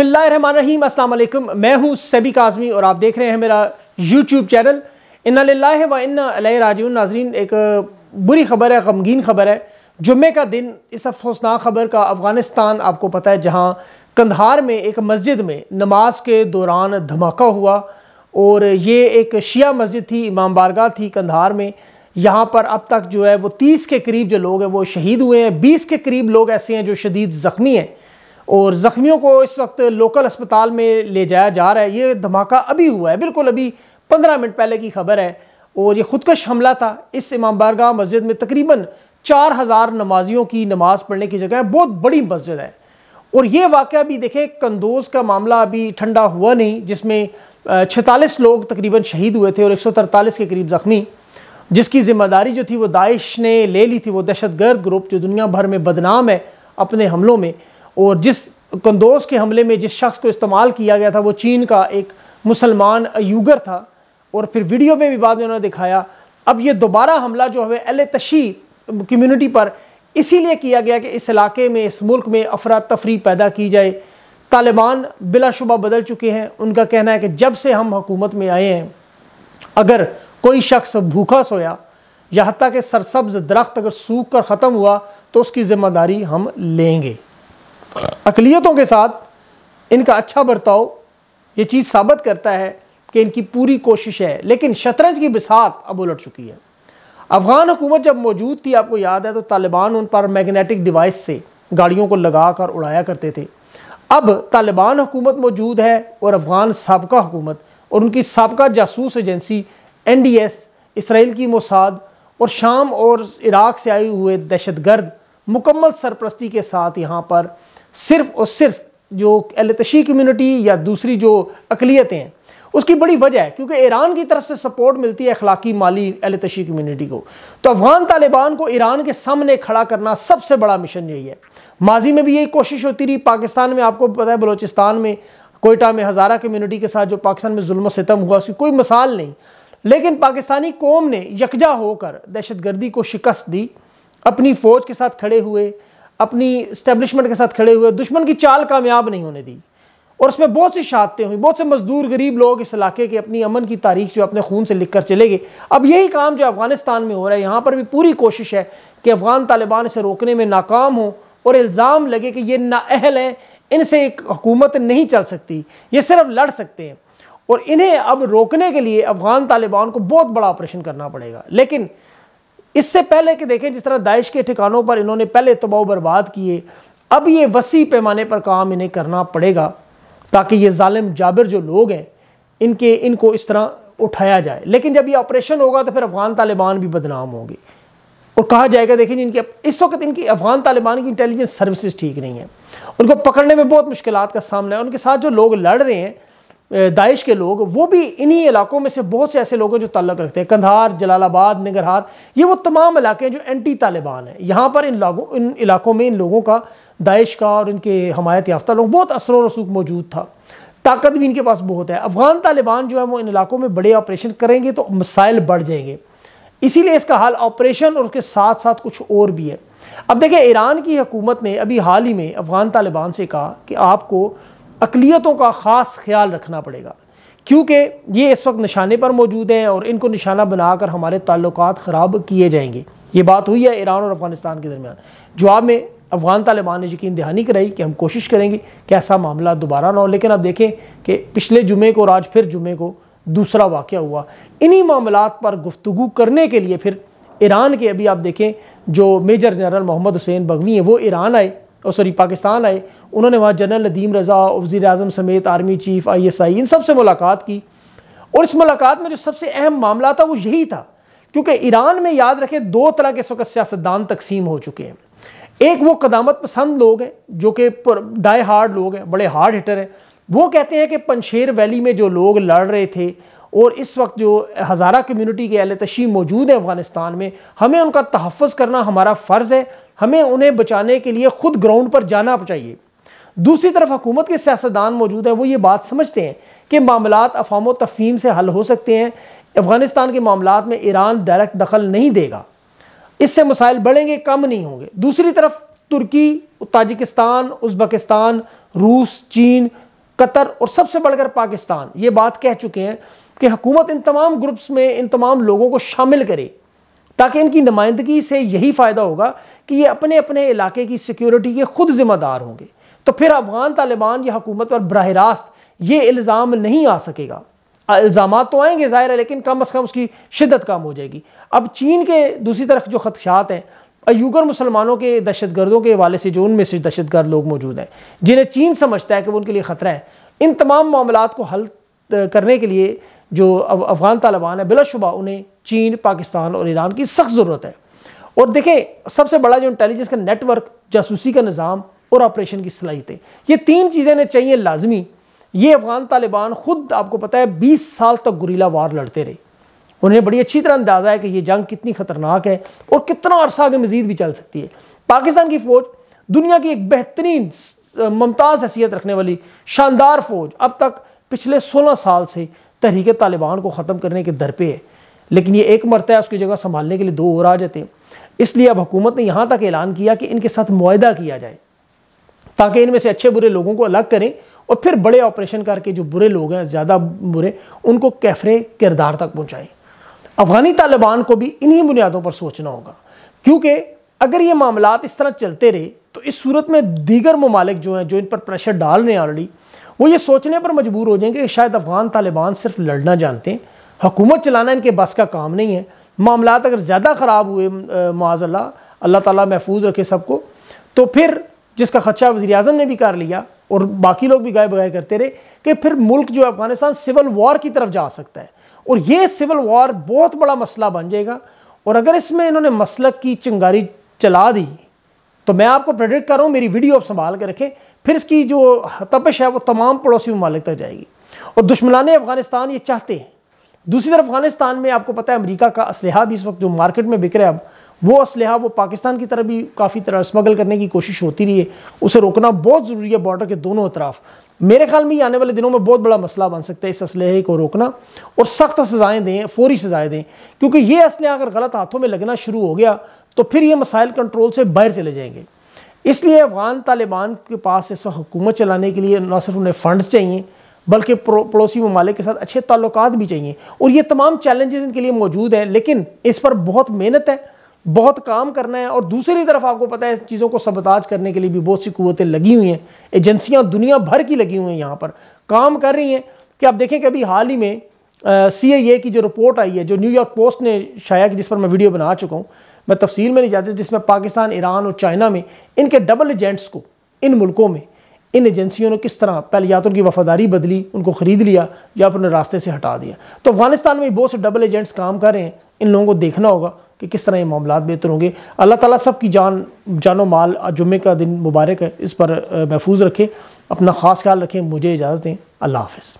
बिसमीम अल्लाम मैं हूँ सेबी काजमी और आप देख रहे हैं मेरा यूट्यूब चैनल इन्ना व इन्ना राजीव नाजरीन एक बुरी खबर है गमगीन खबर है जुम्मे का दिन इस अफसोसनाक खबर का अफ़गानिस्तान आपको पता है जहाँ कंधार में एक मस्जिद में नमाज के दौरान धमाका हुआ और ये एक शिया मस्जिद थी इमाम बारगाह थी कंधार में यहाँ पर अब तक जो है वो तीस के करीब जो लोग हैं वो शहीद हुए हैं बीस के करीब लोग ऐसे हैं जो शदीद ज़ख्मी हैं और ज़ख्मियों को इस वक्त लोकल अस्पताल में ले जाया जा रहा है ये धमाका अभी हुआ है बिल्कुल अभी पंद्रह मिनट पहले की खबर है और ये खुदकश हमला था इस इमाम बारगाह मस्जिद में तकरीबन चार हज़ार नमाजियों की नमाज़ पढ़ने की जगह है बहुत बड़ी मस्जिद है और ये वाक़ भी देखें कंदोज का मामला अभी ठंडा हुआ नहीं जिसमें छतालीस लोग तकरीबन शहीद हुए थे और एक सौ तरतालीस के करीब ज़ख्मी जिसकी ज़िम्मेदारी जो थी वो दाइश ने ले ली थी वो दहशत गर्द ग्रुप जो दुनिया भर में बदनाम है अपने हमलों में और जिस कंदोस के हमले में जिस शख्स को इस्तेमाल किया गया था वो चीन का एक मुसलमान अयूगर था और फिर वीडियो में भी बाद में उन्होंने दिखाया अब ये दोबारा हमला जो है एल तशी कम्यूनिटी पर इसीलिए किया गया कि इस इलाके में इस मुल्क में अफरा तफरी पैदा की जाए तालिबान बिलाशुबा बदल चुके हैं उनका कहना है कि जब से हम हुकूमत में आए हैं अगर कोई शख्स भूखा सोया या हती कि सरसब्ज दरख्त अगर सूख कर ख़त्म हुआ तो उसकी ज़िम्मेदारी हम लेंगे अकलीतों के साथ इनका अच्छा बर्ताव ये चीज़ साबित करता है कि इनकी पूरी कोशिश है लेकिन शतरंज की बिसात अब उलट चुकी है अफ़गान हुकूमत जब मौजूद थी आपको याद है तो तालिबान उन पर मैग्नेटिक डिवाइस से गाड़ियों को लगा कर उड़ाया करते थे अब तालिबान हुकूमत मौजूद है और अफ़गान सबका हुकूमत और उनकी सबका जासूस agency N D S Israel की मोसाद और शाम और इराक़ से आए हुए दहशत गर्द मुकम्मल सरप्रस्ती के साथ यहाँ पर सिर्फ और सिर्फ जो अलतशी कम्यूनिटी या दूसरी जो अकलीतें हैं उसकी बड़ी वजह है क्योंकि ईरान की तरफ से सपोर्ट मिलती है अखलाकी माली अलतशी कम्यूनिटी को तो अफगान तालिबान को ईरान के सामने खड़ा करना सबसे बड़ा मिशन यही है माजी में भी यही कोशिश होती रही पाकिस्तान में आपको पता है बलोचिस्तान में कोयटा में हज़ारा कम्यूनिटी के साथ जो पाकिस्तान में जुल्म सितम हुआ उसकी कोई मिसाल नहीं लेकिन पाकिस्तानी कौम ने यकजा होकर दहशत गर्दी को शिकस्त दी अपनी फ़ौज के साथ खड़े हुए अपनी स्टैब्लिशमेंट के साथ खड़े हुए दुश्मन की चाल कामयाब नहीं होने दी और उसमें बहुत सी शहादतें हुई बहुत से मजदूर गरीब लोग इस इलाके के अपनी अमन की तारीख जो अपने खून से लिख कर चले गए अब यही काम जो अफगानिस्तान में हो रहा है यहाँ पर भी पूरी कोशिश है कि अफगान तालिबान इसे रोकने में नाकाम हो और इल्ज़ाम लगे कि ये नाअहल हैं इनसे एक हुकूमत नहीं चल सकती ये सिर्फ लड़ सकते हैं और इन्हें अब रोकने के लिए अफगान तालिबान को बहुत बड़ा ऑपरेशन करना पड़ेगा लेकिन इससे पहले कि देखें जिस तरह दाइश के ठिकानों पर इन्होंने पहले तबाह बर्बाद किए अब ये वसी पैमाने पर काम इन्हें करना पड़ेगा ताकि ये ालिम जाबिर जो लोग हैं इनके इनको इस तरह उठाया जाए लेकिन जब ये ऑपरेशन होगा तो फिर अफगान तालिबान भी बदनाम होंगे और कहा जाएगा देखिए इनके इस वक्त इनकी अफगान तालिबान की इंटेलिजेंस सर्विसेज ठीक नहीं है उनको पकड़ने में बहुत मुश्किल का सामना है उनके साथ जो लोग लड़ रहे हैं दाइश के लोग वो भी इन्हीं इलाकों में से बहुत से ऐसे लोग हैं जो तल्लक रखते हैं कंधार जलालाबाद निगरहार ये वो तमाम इलाके हैं जो एंटी तालिबान हैं यहाँ पर इन लोगों इन इलाकों में इन लोगों का दाइश का और इनके हमायत याफ्ता लोग बहुत असर रसूख मौजूद था ताकत भी इनके पास बहुत है अफ़गान तालिबान जो है वो इन इलाकों में बड़े ऑपरेशन करेंगे तो मसाइल बढ़ जाएंगे इसीलिए इसका हाल ऑपरेशन और उसके साथ साथ कुछ और भी है अब देखिए ईरान की हुकूमत ने अभी हाल ही में अफ़गान तालिबान से कहा कि आपको अकलीतों का ख़ास ख्याल रखना पड़ेगा क्योंकि ये इस वक्त निशाने पर मौजूद हैं और इनको निशाना बनाकर हमारे ताल्लुक ख़राब किए जाएंगे ये बात हुई है ईरान और अफगानिस्तान के दरमियान जवाब में अफगान तालिबान ने यकीन दहानी कराई कि हम कोशिश करेंगे कि ऐसा मामला दोबारा ना हो लेकिन आप देखें कि पिछले जुमे को और आज फिर जुमे को दूसरा वाक़ हुआ इन्हीं मामला पर गुफ्तु करने के लिए फिर ईरान के अभी आप देखें जो मेजर जनरल मोहम्मद हुसैन बगवी हैं वो ईरान आए और सॉरी पाकिस्तान आए उन्होंने वहाँ जनरल नदीम रज़ा वज़ी अजम समेत army chief I S I इन सब से मुलाकात की और इस मुलाकात में जो सबसे अहम मामला था वो यही था क्योंकि ईरान में याद रखें दो तरह के इस वक्त सियासतदान तकसीम हो चुके हैं एक वो कदामत पसंद लोग हैं जो कि डाई हार्ड लोग हैं बड़े हार्ड हिटर हैं वो कहते हैं कि पंशेर वैली में जो लोग लड़ रहे थे और इस वक्त जो हज़ारा कम्यूनिटी के अहल तशी मौजूद है अफ़गानिस्तान में हमें उनका तहफ़ करना हमारा फ़र्ज़ है हमें उन्हें बचाने के लिए खुद ग्राउंड पर जाना चाहिए दूसरी तरफ हुकूमत के सियासतदान मौजूद हैं वो ये बात समझते हैं कि मामला अफाम व तफीम से हल हो सकते हैं अफ़गानिस्तान के मामला में ईरान डायरेक्ट दखल नहीं देगा इससे मसाइल बढ़ेंगे कम नहीं होंगे दूसरी तरफ तुर्की ताजिकिस्तान उज़्बकिस्तान रूस चीन कतर और सबसे बढ़कर पाकिस्तान ये बात कह चुके हैं कि हुकूमत इन तमाम ग्रुप्स में इन तमाम लोगों को शामिल करे ताकि इनकी नुमाइंदगी से यही फ़ायदा होगा कि ये अपने अपने इलाके की सिक्योरिटी के खुद जिम्मेदार होंगे तो फिर अफगान तालिबान या हुकूमत पर बरह रास्त ये इल्ज़ाम नहीं आ सकेगा इल्ज़ाम तो आएंगे ज़ाहिर है लेकिन कम अज़ कम उसकी शिदत कम हो जाएगी अब चीन के दूसरी तरफ जो खदशात हैं अयूगर मुसलमानों के दहशत गर्दों के हवाले से जो उनमें से दहशत गर्द लोग मौजूद हैं जिन्हें चीन समझता है कि वो उनके लिए ख़तरा है इन तमाम मामला को हल करने के लिए जो अफगान तालिबान है बिलाशुबा उन्हें चीन पाकिस्तान और ईरान की सख्त ज़रूरत है और देखें सबसे बड़ा जो इंटेलिजेंस का नेटवर्क जासूसी का निज़ाम और ऑपरेशन की सलाहियतें ये तीन चीज़ें ने चाहिए लाजमी ये अफ़गान तालिबान ख़ुद आपको पता है बीस साल तक गुरीला वार लड़ते रहे उन्हें बड़ी अच्छी तरह अंदाज़ा है कि यह जंग कितनी ख़तरनाक है और कितना अरसा आगे मजीद भी चल सकती है पाकिस्तान की फ़ौज दुनिया की एक बेहतरीन मुमताज़ हैसियत रखने वाली शानदार फ़ौज अब तक पिछले सोलह साल से तहरीक तालिबान को ख़त्म करने के दर पे है लेकिन ये एक मरता है उसकी जगह संभालने के लिए दो और आ जाते हैं इसलिए अब हुकूमत ने यहाँ तक ऐलान किया कि इनके साथ माहा किया जाए ताकि इनमें से अच्छे बुरे लोगों को अलग करें और फिर बड़े ऑपरेशन करके जो बुरे लोग हैं ज़्यादा बुरे उनको कैफरे किरदार तक पहुँचाएँ अफ़गानी तालिबान को भी इन्हीं बुनियादों पर सोचना होगा क्योंकि अगर ये मामला इस तरह चलते रहे तो इस सूरत में दीगर ममालिक जो हैं जो इन पर प्रेशर डाल रहे हैं ऑलरेडी वो ये सोचने पर मजबूर हो जाएंगे कि शायद अफ़गान तालिबान सिर्फ लड़ना जानते हैं हुकूमत चलाना इनके बस का काम नहीं है मामला अगर ज़्यादा ख़राब हुए माजल्ला अल्लाह ताला महफूज रखे सबको तो फिर जिसका खदशा वजी अजम ने भी कर लिया और बाकी लोग भी गाय बगाए करते रहे कि फिर मुल्क जो है अफगानिस्तान सिविल वॉर की तरफ जा सकता है और ये सिविल वॉर बहुत बड़ा मसला बन जाएगा और अगर इसमें इन्होंने मसलक की चिंगारी चला दी तो मैं आपको प्रेडिक्ट कर रहा हूँ मेरी वीडियो आप संभाल के रखें फिर इसकी जो तपश है वो तमाम पड़ोसी ममालिक तक जाएगी और दुश्मनान अफगानिस्तान ये चाहते हैं दूसरी तरफ अफगानिस्तान में आपको पता है अमेरिका का इसल भी इस वक्त जो मार्केट में बिक रहा है अब वो असलहा वो पाकिस्तान की तरफ भी काफ़ी तरह स्मगल करने की कोशिश होती रही है उसे रोकना बहुत ज़रूरी है बॉर्डर के दोनों अतराफ मेरे ख्याल में ये आने वाले दिनों में बहुत बड़ा मसला बन सकता है इस असलहे को रोकना और सख्त सज़ाएँ दें फौरी सज़ाएँ दें क्योंकि ये असलहा अगर गलत हाथों में लगना शुरू हो गया तो फिर ये मसाइल कंट्रोल से बाहर चले जाएंगे इसलिए अफगान तालिबान के पास इस वक्त हुकूमत चलाने के लिए न सिर्फ उन्हें फ़ंड चाहिए बल्कि पड़ोसी ममालिक के साथ अच्छे ताल्लुक भी चाहिए और ये तमाम चैलेंजेस इनके लिए मौजूद हैं लेकिन इस पर बहुत मेहनत है बहुत काम करना है और दूसरी तरफ आपको पता है चीज़ों को सबताज करने के लिए भी बहुत सी कुतें लगी हुई हैं एजेंसियाँ दुनिया भर की लगी हुई हैं यहाँ पर काम कर रही हैं कि आप देखें कि अभी हाल ही में सी आई ए की जो रिपोर्ट आई है जो न्यूयॉर्क पोस्ट ने शाया की जिस पर मैं वीडियो बना चुका हूँ मैं तफसील में नहीं जाती जिसमें पाकिस्तान ईरान और चाइना में इनके डबल एजेंट्स को इन मुल्कों में इन एजेंसियों ने किस तरह पहले या तो उनकी वफादारी बदली उनको ख़रीद लिया या फिर उन्हें रास्ते से हटा दिया तो अफगानिस्तान में बहुत से डबल एजेंट्स काम कर रहे हैं इन लोगों को देखना होगा कि किस तरह ये मामला बेहतर होंगे अल्लाह ताला सब की जान जानो माल जुम्मे का दिन मुबारक है इस पर महफूज रखें अपना ख़ास ख्याल रखें मुझे इजाज़त दें अल्लाह हाफ